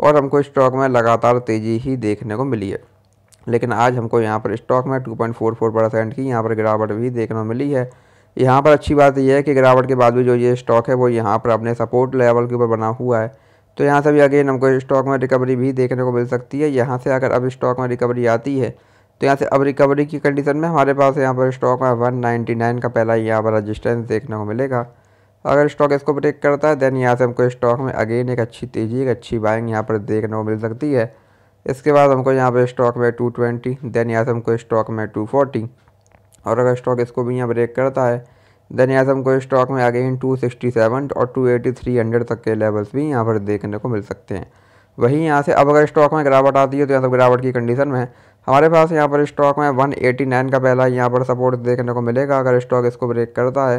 और हमको स्टॉक में लगातार तेज़ी ही देखने को मिली है लेकिन आज हमको यहाँ पर स्टॉक में 2.44 परसेंट की यहाँ पर गिरावट भी देखने को मिली है यहाँ पर अच्छी बात यह है कि गिरावट के बाद भी जो ये स्टॉक है वो यहाँ पर अपने सपोर्ट लेवल के ऊपर बना हुआ है तो यहाँ से भी अगेन हमको स्टॉक में रिकवरी भी देखने को मिल सकती है यहाँ से अगर अब स्टॉक में रिकवरी आती है तो यहाँ से अब रिकवरी की कंडीशन में हमारे पास यहाँ पर स्टॉक में वन का पहला यहाँ पर रजिस्टेंस देखने को मिलेगा अगर स्टॉक इसको ब्रेक करता है देन यहाँ से हमको स्टॉक में अगेन एक अच्छी तेज़ी एक अच्छी बाइंग यहाँ पर देखने को मिल सकती है इसके बाद हमको यहाँ पर स्टॉक में टू ट्वेंटी देन यहाँ से हमको स्टॉक में टू फोर्टी और अगर स्टॉक इसको भी यहाँ ब्रेक करता है देन यहाँ से हमको स्टॉक में अगेन टू सिक्सटी सेवन और टू एटी थ्री हंड्रेड तक के लेवल्स भी यहाँ पर देखने को मिल सकते हैं वहीं यहाँ से अब अगर स्टॉक में गिरावट आती है तो यहाँ से गिरावट की कंडीशन में हमारे पास यहाँ पर स्टॉक में वन एटी नाइन का पहला यहाँ पर सपोर्ट देखने को मिलेगा अगर स्टॉक इसको ब्रेक करता है